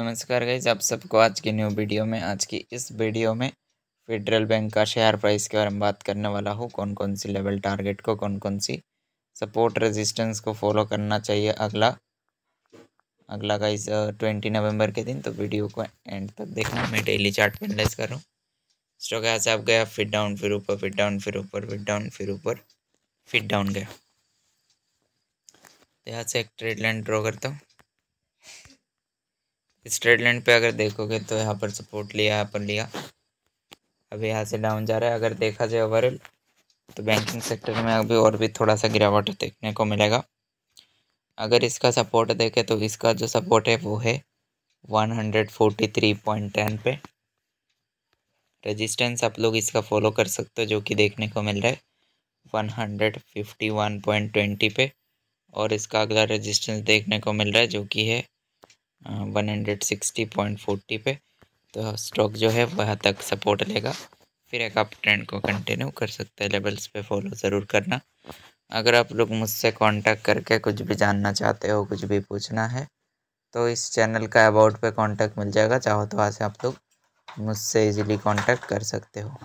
नमस्कार गाइज आप सबको आज की न्यू वीडियो में आज की इस वीडियो में फेडरल बैंक का शेयर प्राइस के बारे में बात करने वाला हूँ कौन कौन सी लेवल टारगेट को कौन कौन सी सपोर्ट रेजिस्टेंस को फॉलो करना चाहिए अगला अगला गाइज ट्वेंटी नवंबर के दिन तो वीडियो को एंड तक देखना मैं डेली चार्ट एनालाइज कर रहा हूँ स्टॉक यहाँ से आप गया फिट डाउन फिर ऊपर फिट डाउन फिर ऊपर फिट डाउन फिर ऊपर फिट डाउन गया तो यहाँ से एक ट्रेड लाइन ड्रॉ करता हूँ स्ट्रेट लाइन पे अगर देखोगे तो यहाँ पर सपोर्ट लिया यहाँ पर लिया अभी यहाँ से डाउन जा रहा है अगर देखा जाए ओवरऑल तो बैंकिंग सेक्टर में अभी और भी थोड़ा सा गिरावट देखने को मिलेगा अगर इसका सपोर्ट देखें तो इसका जो सपोर्ट है वो है one hundred forty three point ten पे रेजिस्टेंस आप लोग इसका फॉलो कर सकते हो जो कि देखने को मिल रहा है one one hundred fifty point twenty पे और इसका अगला रेजिस्टेंस देखने को मिल रहा है जो कि है one hundred sixty point forty पे तो स्टॉक जो है वहाँ तक सपोर्ट लेगा फिर एक आप ट्रेंड को कंटिन्यू कर सकते हैं लेवल्स पे फॉलो ज़रूर करना अगर आप लोग मुझसे कांटेक्ट करके कुछ भी जानना चाहते हो कुछ भी पूछना है तो इस चैनल का अबाउट पे कांटेक्ट मिल जाएगा चाहो तो वहाँ से आप लोग मुझसे इजीली कांटेक्ट कर सकते हो